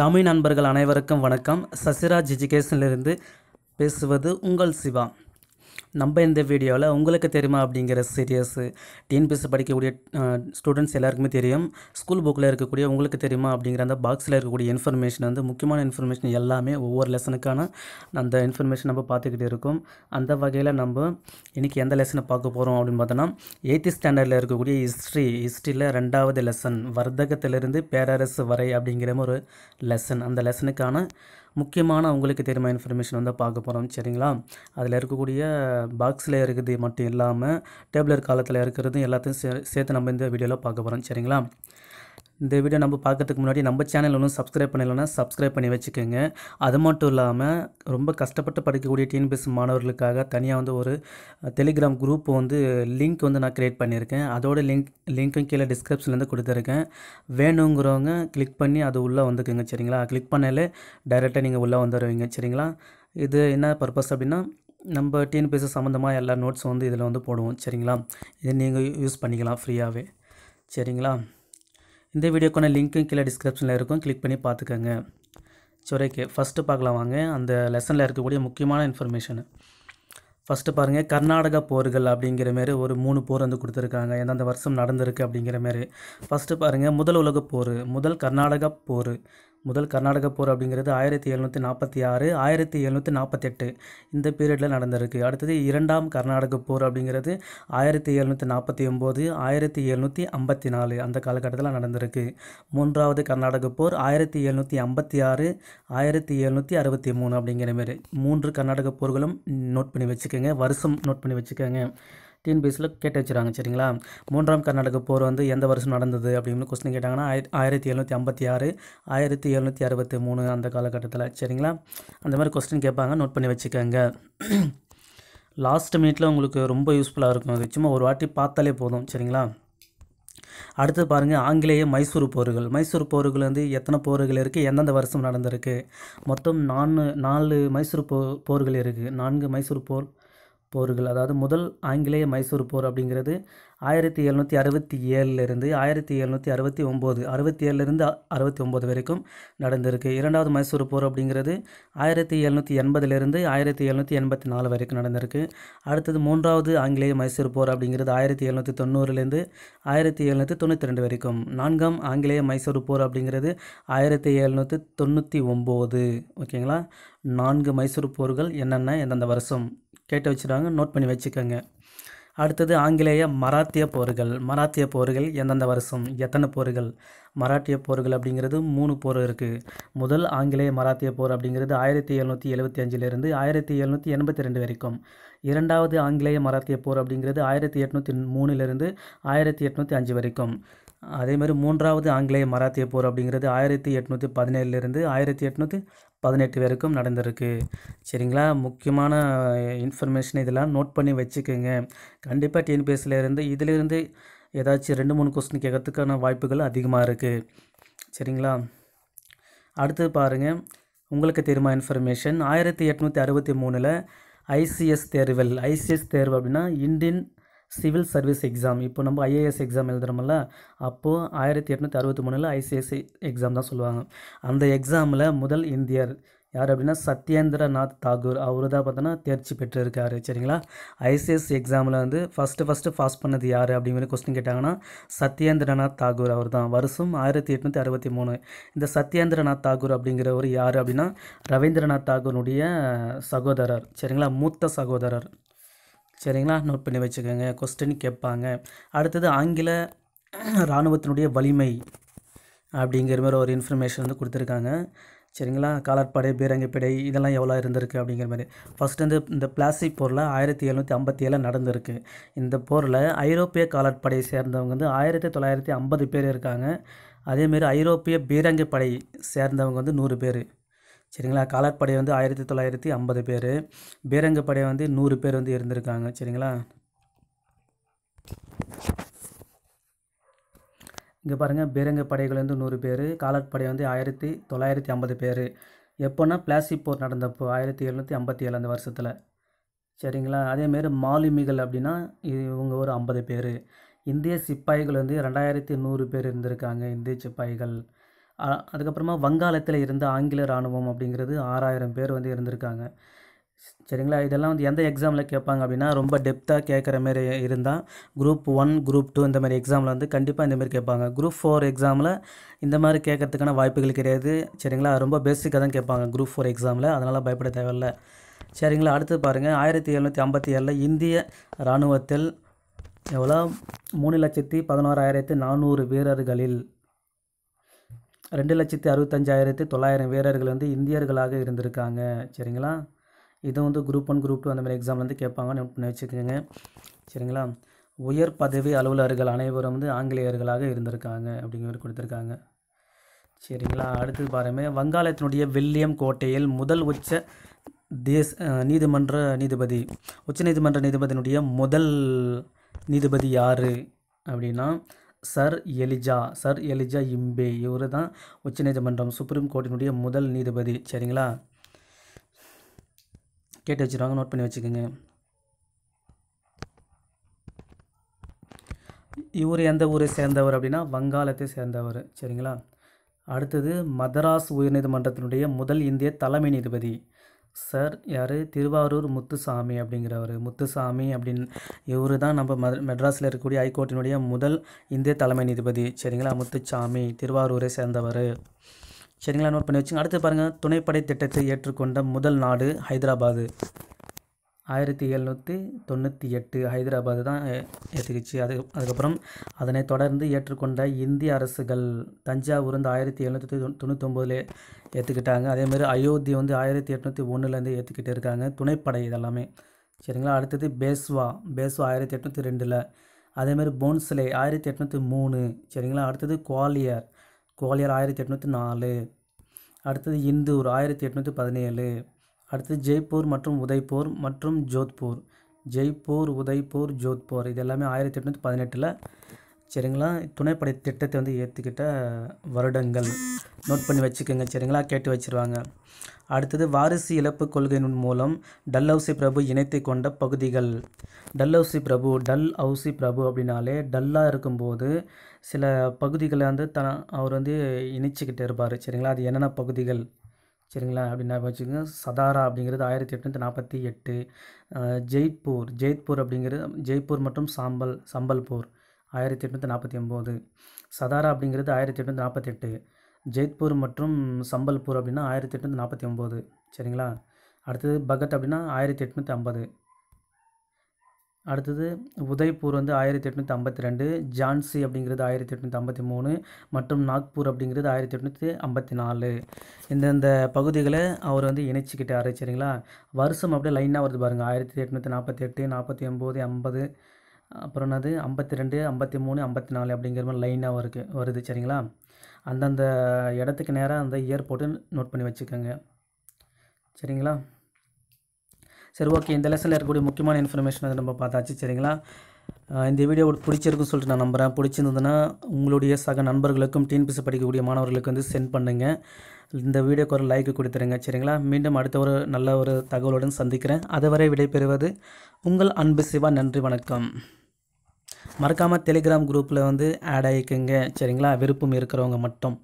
தமிழ் நண்பர்கள் அனைவருக்கும் வணக்கம் சசிராஜ் எஜுகேஷனிலிருந்து பேசுவது உங்கள் சிவா நம்ம இந்த வீடியோவில் உங்களுக்கு தெரியுமா அப்படிங்கிற சீரியஸ் டிஎன்பிஎஸ்சி படிக்கக்கூடிய ஸ்டூடெண்ட்ஸ் எல்லாருக்குமே தெரியும் ஸ்கூல் புக்கில் இருக்கக்கூடிய உங்களுக்கு தெரியுமா அப்படிங்கிற அந்த பாக்ஸில் இருக்கக்கூடிய இன்ஃபர்மேஷன் வந்து முக்கியமான இன்ஃபர்மேஷன் எல்லாமே ஒவ்வொரு லெசனுக்கான அந்த இன்ஃபர்மேஷன் நம்ம பார்த்துக்கிட்டு இருக்கோம் அந்த வகையில் நம்ம இன்றைக்கி எந்த லெசனை பார்க்க போகிறோம் அப்படின்னு பார்த்தோன்னா எயித்து ஸ்டாண்டர்டில் இருக்கக்கூடிய ஹிஸ்ட்ரி ஹிஸ்ட்ரியில் ரெண்டாவது லெசன் வர்த்தகத்திலிருந்து பேரரசு வரை அப்படிங்கிற ஒரு லெசன் அந்த லெசனுக்கான முக்கியமான உங்களுக்கு தெரியுமா இன்ஃபர்மேஷன் வந்து பார்க்க போகிறோம் சரிங்களா அதில் இருக்கக்கூடிய பாக்ஸில் இருக்கிறது மட்டும் இல்லாமல் டேப்லெட் காலத்தில் இருக்கிறது எல்லாத்தையும் சே சேர்த்து நம்ம இந்த வீடியோவில் பார்க்க போகிறோம் சரிங்களா இந்த வீடியோ நம்ம பார்க்கறதுக்கு முன்னாடி நம்ம சேனல் ஒன்றும் சப்ஸ்கிரைப் பண்ணலைன்னா சப்ஸ்கிரைப் பண்ணி வச்சுக்கோங்க அது மட்டும் இல்லாமல் ரொம்ப கஷ்டப்பட்டு படிக்கக்கூடிய டிஎன்பிஎஸ் மாணவர்களுக்காக தனியாக வந்து ஒரு டெலிகிராம் குரூப் வந்து லிங்க் வந்து நான் க்ரியேட் பண்ணியிருக்கேன் அதோட லிங்க் லிங்க்கும் கீழே டிஸ்கிரிப்ஷன்லேருந்து கொடுத்துருக்கேன் வேணுங்கிறவங்க கிளிக் பண்ணி அது உள்ளே வந்துக்குங்க சரிங்களா கிளிக் பண்ணாலே டைரெக்டாக நீங்கள் உள்ளே வந்துடுவீங்க சரிங்களா இது என்ன பர்பஸ் அப்படின்னா நம்ம டிஎன்பிஎஸ்சி சம்மந்தமாக எல்லா நோட்ஸும் வந்து இதில் வந்து போடுவோம் சரிங்களா இதை நீங்கள் யூஸ் பண்ணிக்கலாம் ஃப்ரீயாகவே சரிங்களா இந்த வீடியோக்கான லிங்க்கும் கீழே டிஸ்கிரிப்ஷனில் இருக்கும் கிளிக் பண்ணி பார்த்துக்கோங்க சுரைக்கு ஃபஸ்ட்டு பார்க்கலாம் வாங்க அந்த லெசனில் இருக்கக்கூடிய முக்கியமான இன்ஃபர்மேஷனு ஃபஸ்ட்டு பாருங்கள் கர்நாடக போர்கள் அப்படிங்கிற மாரி ஒரு மூணு போர் வந்து கொடுத்துருக்காங்க எந்தெந்த வருஷம் நடந்திருக்கு அப்படிங்கிற மாரி ஃபஸ்ட்டு பாருங்கள் முதல் உலக போர் முதல் கர்நாடக போர் முதல் கர்நாடக போர் அப்படிங்கிறது ஆயிரத்தி எழுநூற்றி நாற்பத்தி ஆறு ஆயிரத்தி எழுநூற்றி நாற்பத்தெட்டு இந்த பீரியடில் நடந்திருக்கு அடுத்தது இரண்டாம் கர்நாடக போர் அப்படிங்கிறது ஆயிரத்தி எழுநூற்றி நாற்பத்தி ஒம்பது ஆயிரத்தி எழுநூற்றி ஐம்பத்தி நாலு அந்த காலகட்டத்தில் நடந்திருக்கு மூன்றாவது கர்நாடக போர் ஆயிரத்தி எழுநூற்றி ஐம்பத்தி ஆறு ஆயிரத்தி எழுநூற்றி அறுபத்தி மூணு அப்படிங்கிற மாரி மூன்று கர்நாடக போர்களும் நோட் பண்ணி வச்சுக்கோங்க வருஷம் நோட் பண்ணி வச்சுக்கோங்க டிஎன்பிஎஸ்சியில் கேட்டு வச்சுருக்காங்க சரிங்களா மூன்றாம் கர்நாடக போர் வந்து எந்த வருஷம் நடந்தது அப்படின்னு கொஸ்டின் கேட்டாங்கன்னா ஆயிரத்தி எழுநூற்றி ஐம்பத்தி ஆறு ஆயிரத்தி எழுநூற்றி அறுபத்தி மூணு அந்த காலகட்டத்தில் சரிங்களா அந்த மாதிரி கொஸ்டின் கேட்பாங்க நோட் பண்ணி வச்சுக்கோங்க லாஸ்ட் மினிட்ல உங்களுக்கு ரொம்ப யூஸ்ஃபுல்லாக இருக்கும் அது சும்மா ஒரு வாட்டி பார்த்தாலே போதும் சரிங்களா அடுத்து பாருங்கள் ஆங்கிலேய மைசூர் போர்கள் மைசூர் போர்கள் வந்து எத்தனை போர்கள் இருக்குது எந்தெந்த வருஷம் நடந்திருக்கு மொத்தம் நான்கு நாலு மைசூர் போ போர்கள் இருக்குது நான்கு மைசூர் போர் போர்கள் அதாவது முதல் ஆங்கிலேய மைசூர் போர் அப்படிங்கிறது ஆயிரத்தி எழுநூற்றி அறுபத்தி ஏழுலேருந்து ஆயிரத்தி எழுநூற்றி அறுபத்தி ஒம்பது அறுபத்தி ஏழுலேருந்து அறுபத்தி ஒம்பது வரைக்கும் நடந்திருக்கு இரண்டாவது மைசூர் போர் அப்படிங்கிறது ஆயிரத்தி எழுநூற்றி எண்பதுலேருந்து ஆயிரத்தி எழுநூற்றி எண்பத்தி நாலு வரைக்கும் நடந்திருக்கு அடுத்தது மூன்றாவது ஆங்கிலேய மைசூர் போர் அப்படிங்கிறது ஆயிரத்தி எழுநூற்றி தொண்ணூறுலேருந்து ஆயிரத்தி எழுநூற்றி தொண்ணூற்றி ரெண்டு வரைக்கும் நான்காம் ஆங்கிலேய மைசூர் போர் அப்படிங்கிறது ஆயிரத்தி எழுநூற்றி தொண்ணூற்றி ஒம்பது ஓகேங்களா நான்கு மைசூர் போர்கள் என்னென்ன எந்தெந்த வருஷம் கேட்டு வச்சுருவாங்க நோட் பண்ணி வச்சுக்கோங்க அடுத்தது ஆங்கிலேய மராத்திய போர்கள் மராத்திய போர்கள் எந்தெந்த வருஷம் எத்தனை போர்கள் மராட்டிய போர்கள் அப்படிங்கிறது மூணு போர் இருக்குது முதல் ஆங்கிலேய மராத்திய போர் அப்படிங்கிறது ஆயிரத்தி எழுநூற்றி எழுபத்தி அஞ்சிலிருந்து ஆயிரத்தி எழுநூற்றி எண்பத்தி ரெண்டு வரைக்கும் இரண்டாவது ஆங்கிலேய மராத்திய போர் அப்படிங்கிறது ஆயிரத்தி எட்நூற்றி மூணுலேருந்து ஆயிரத்தி எட்நூற்றி அஞ்சு வரைக்கும் அதேமாதிரி மூன்றாவது ஆங்கிலேய மராத்திய போர் அப்படிங்கிறது ஆயிரத்தி எட்நூற்றி பதினேழுலேருந்து ஆயிரத்தி எட்நூற்றி பதினெட்டு வரைக்கும் நடந்திருக்கு சரிங்களா முக்கியமான இன்ஃபர்மேஷன் இதெல்லாம் நோட் பண்ணி வச்சுக்கோங்க கண்டிப்பாக டிஎன்பிஎஸ்சிலேருந்து இதிலேருந்து ஏதாச்சும் ரெண்டு மூணு கொஸ்டின் கேட்கறதுக்கான வாய்ப்புகள் அதிகமாக இருக்குது சரிங்களா அடுத்து பாருங்கள் உங்களுக்கு தெரியுமா இன்ஃபர்மேஷன் ஆயிரத்தி எட்நூற்றி அறுபத்தி மூணில் ஐசிஎஸ் தேர்வில் ஐசிஎஸ் தேர்வு அப்படின்னா இந்தியன் சிவில் சர்வீஸ் எக்ஸாம் இப்போ நம்ம ஐஏஎஸ் எக்ஸாம் எழுதுறோம்ல அப்போது ஆயிரத்தி எட்நூற்றி அறுபத்தி மூணில் ஐசிஎஸ்சி எக்ஸாம் தான் சொல்லுவாங்க அந்த எக்ஸாமில் முதல் இந்தியர் யார் அப்படின்னா சத்யேந்திரநாத் தாகூர் அவர் தான் பார்த்தோன்னா தேர்ச்சி பெற்றிருக்கார் சரிங்களா ஐசிஎஸ் எக்ஸாமில் வந்து ஃபஸ்ட்டு ஃபஸ்ட்டு பாஸ் பண்ணது யார் அப்படிங்கிற கொஸ்டின் கேட்டாங்கன்னா சத்யேந்திரநாத் தாகூர் அவர் தான் வருஷம் ஆயிரத்தி எட்நூற்றி அறுபத்தி மூணு இந்த சத்யேந்திரநாத் தாகூர் அப்படிங்கிறவர் யார் அப்படின்னா ரவீந்திரநாத் தாகூருடைய சகோதரர் சரிங்களா மூத்த சகோதரர் சரிங்களா நோட் பண்ணி வச்சுக்கோங்க கொஸ்டின் கேட்பாங்க அடுத்தது ஆங்கில இராணுவத்தினுடைய வலிமை அப்படிங்கிற மாதிரி ஒரு இன்ஃபர்மேஷன் வந்து கொடுத்துருக்காங்க சரிங்களா காலாட்படை பீரங்கிப்படை இதெல்லாம் எவ்வளோ இருந்திருக்கு அப்படிங்கிற மாதிரி ஃபஸ்ட் வந்து இந்த பிளாஸ்டிக் போரில் ஆயிரத்தி எழுநூற்றி ஐம்பத்தி ஏழில் நடந்திருக்கு இந்த போரில் ஐரோப்பிய காலாட்படையை சேர்ந்தவங்க வந்து ஆயிரத்தி தொள்ளாயிரத்தி ஐம்பது பேர் இருக்காங்க அதேமாரி ஐரோப்பிய பீரங்கிப்படை சேர்ந்தவங்க வந்து நூறு பேர் சரிங்களா காலாட் படை வந்து ஆயிரத்தி தொள்ளாயிரத்தி ஐம்பது பேர் பீரங்க படை வந்து நூறு பேர் வந்து இருந்திருக்காங்க சரிங்களா இங்கே பாருங்கள் பீரங்க படைகள் வந்து நூறு பேர் காலாட் படை வந்து ஆயிரத்தி தொள்ளாயிரத்தி ஐம்பது பேர் எப்போன்னா பிளாசி போர் நடந்தப்போ ஆயிரத்தி எழுநூற்றி ஐம்பத்தி ஏழு அந்த வருஷத்தில் சரிங்களா அதேமாரி மாலுமிகள் அப்படின்னா இவங்க ஒரு ஐம்பது பேர் இந்திய சிப்பாய்கள் வந்து ரெண்டாயிரத்தி நூறு பேர் இருந்திருக்காங்க இந்திய சிப்பாய்கள் அதுக்கப்புறமா வங்காளத்தில் இருந்த ஆங்கில இராணுவம் அப்படிங்கிறது ஆறாயிரம் பேர் வந்து இருந்திருக்காங்க சரிங்களா இதெல்லாம் வந்து எந்த எக்ஸாமில் கேட்பாங்க அப்படின்னா ரொம்ப டெப்த்தாக கேட்குற மாரி இருந்தால் குரூப் ஒன் குரூப் டூ இந்த மாதிரி எக்ஸாமில் வந்து கண்டிப்பாக இந்தமாரி கேட்பாங்க குரூப் ஃபோர் எக்ஸாமில் இந்த மாதிரி கேட்கறதுக்கான வாய்ப்புகள் கிடையாது சரிங்களா ரொம்ப பேசிக்காக தான் கேட்பாங்க குரூப் ஃபோர் எக்ஸாமில் அதனால் பயப்பட தேவையில்ல சரிங்களா அடுத்து பாருங்கள் ஆயிரத்தி எழுநூற்றி ஐம்பத்தி ஏழில் இந்திய இராணுவத்தில் எவ்வளோ மூணு லட்சத்தி பதினோராயிரத்து நானூறு வீரர்களில் ரெண்டு லட்சத்தி அறுபத்தஞ்சாயிரத்தி தொள்ளாயிரம் வீரர்கள் வந்து இந்தியர்களாக இருந்திருக்காங்க சரிங்களா இது வந்து குரூப் ஒன் குரூப் டூ அந்த மாதிரி எக்ஸாம் வந்து கேட்பாங்க நோட் பண்ணி வச்சுக்கோங்க சரிங்களா உயர் பதவி அலுவலர்கள் அனைவரும் வந்து ஆங்கிலேயர்களாக இருந்திருக்காங்க அப்படிங்கிற கொடுத்துருக்காங்க சரிங்களா அடுத்து பாருமே வங்காளத்தினுடைய வில்லியம் கோட்டையில் முதல் உச்ச தேஸ் நீதிமன்ற நீதிபதி உச்ச நீதிமன்ற நீதிபதியினுடைய முதல் நீதிபதி யார் அப்படின்னா sir Elijah sir Elijah Impey இவர் தான் உச்சநீதிமன்றம் சுப்ரீம் கோர்ட்டினுடைய முதல் நீதிபதி சரிங்களா கேட்டு வச்சுருவாங்க நோட் பண்ணி வச்சுக்கோங்க இவர் எந்த ஊரை சேர்ந்தவர் அப்படின்னா வங்காளத்தை சேர்ந்தவர் சரிங்களா அடுத்தது மதராஸ் உயர்நீதிமன்றத்தினுடைய முதல் இந்திய தலைமை நீதிபதி சார் யார் திருவாரூர் முத்துசாமி அப்படிங்கிறவர் முத்துசாமி அப்படின்னு இவர் தான் நம்ம மெட்ராஸில் இருக்கக்கூடிய ஹைகோர்ட்டினுடைய முதல் இந்திய தலைமை நீதிபதி சரிங்களா முத்துசாமி திருவாரூரை சேர்ந்தவர் சரிங்களா நோட் பண்ணி வச்சுங்க அடுத்து பாருங்கள் துணைப்படை திட்டத்தை ஏற்றுக்கொண்ட முதல் நாடு ஹைதராபாது ஆயிரத்தி எழுநூற்றி தொண்ணூற்றி எட்டு ஹைதராபாத் தான் ஏற்றுக்கிச்சு அது அதுக்கப்புறம் அதனை தொடர்ந்து ஏற்றுக்கொண்ட இந்திய அரசுகள் தஞ்சாவூர் வந்து ஆயிரத்தி எழுநூற்றி தொண்ணூத்தொம்போதில் ஏற்றுக்கிட்டாங்க அதேமாதிரி அயோத்தி வந்து ஆயிரத்தி எட்நூற்றி ஒன்றுலேருந்து ஏற்றுக்கிட்டு இருக்காங்க துணைப்படை இதெல்லாமே சரிங்களா அடுத்தது பேஸ்வா பேஸ்வா ஆயிரத்தி எட்நூற்றி ரெண்டில் அதேமாதிரி போன்ஸ்லே ஆயிரத்தி எட்நூற்றி மூணு சரிங்களா அடுத்தது குவாலியர் குவாலியர் ஆயிரத்தி எட்நூற்றி நாலு அடுத்தது இந்தூர் ஆயிரத்தி எட்நூற்றி பதினேழு அடுத்து ஜெய்ப்பூர் மற்றும் உதய்பூர் மற்றும் ஜோத்பூர் ஜெய்ப்பூர் உதய்பூர் ஜோத்பூர் இது எல்லாமே ஆயிரத்தி எட்நூற்றி பதினெட்டில் சரிங்களா துணைப்படை திட்டத்தை வந்து ஏற்றுக்கிட்ட வருடங்கள் நோட் பண்ணி வச்சுக்கோங்க சரிங்களா கேட்டு வச்சுருவாங்க அடுத்தது வாரிசு இழப்பு கொள்கையின் மூலம் டல் ஹவுசி பிரபு இணைத்து கொண்ட பகுதிகள் டல் ஹவுசி பிரபு டல் ஹவுசி பிரபு அப்படின்னாலே டல்லாக இருக்கும்போது சில பகுதிகளை வந்து தன அவர் வந்து இணைச்சிக்கிட்டு இருப்பார் சரிங்களா அது என்னென்ன பகுதிகள் சரிங்களா அப்படின்னா வச்சுக்கோங்க சதாரா அப்படிங்கிறது ஆயிரத்தி எட்நூற்றி நாற்பத்தி எட்டு ஜெய்ப்பூர் ஜெய்ப்பூர் அப்படிங்கிறது ஜெய்ப்பூர் மற்றும் சாம்பல் சம்பல்பூர் ஆயிரத்தி எட்நூற்றி நாற்பத்தி ஒம்பது சதாரா அப்படிங்கிறது ஆயிரத்தி எட்நூற்றி நாற்பத்தெட்டு ஜெய்ப்பூர் மற்றும் சம்பல்பூர் அப்படின்னா ஆயிரத்தி எட்நூற்றி நாற்பத்தி ஒம்பது சரிங்களா அடுத்தது பகத் அப்படின்னா ஆயிரத்தி எட்நூற்றி ஐம்பது அடுத்தது உதய்பூர் வந்து ஆயிரத்தி எட்நூற்றி ஐம்பத்தி ரெண்டு ஜான்சி அப்படிங்கிறது ஆயிரத்தி எட்நூற்றி ஐம்பத்தி மூணு மற்றும் நாக்பூர் அப்படிங்கிறது ஆயிரத்தி எட்நூற்றி ஐம்பத்தி நாலு இந்தந்த பகுதிகளை அவர் வந்து இணைச்சிக்கிட்டாரு சரிங்களா வருஷம் அப்படியே லைனாக வருது பாருங்கள் ஆயிரத்தி எட்நூற்றி நாற்பத்தி எட்டு நாற்பத்தி ஒம்பது ஐம்பது அப்புறம் என்னது ஐம்பத்தி ரெண்டு ஐம்பத்தி மூணு ஐம்பத்தி நாலு அப்படிங்கிற மாதிரி லைனாக வருது வருது சரிங்களா அந்தந்த இடத்துக்கு நேராக அந்த இயர் போட்டு நோட் பண்ணி வச்சுக்கோங்க சரிங்களா சரி ஓகே இந்த லெசனில் இருக்கக்கூடிய முக்கியமான இன்ஃபர்மேஷன் வந்து நம்ம பார்த்தாச்சு சரிங்களா இந்த வீடியோ பிடிச்சிருக்குன்னு சொல்லிட்டு நான் நம்புகிறேன் பிடிச்சிருந்ததுன்னா உங்களுடைய சக நண்பர்களுக்கும் டிஎன்பிசி படிக்கக்கூடிய மாணவர்களுக்கு வந்து சென்ட் பண்ணுங்கள் இந்த வீடியோக்கு ஒரு லைக்கு கொடுத்துருங்க சரிங்களா மீண்டும் அடுத்த ஒரு நல்ல ஒரு தகவலுடன் சந்திக்கிறேன் அதுவரை விடைபெறுவது உங்கள் அன்பு சிவா நன்றி வணக்கம் மறக்காமல் டெலிகிராம் குரூப்பில் வந்து ஆட் ஆகிக்குங்க சரிங்களா விருப்பம் இருக்கிறவங்க மட்டும்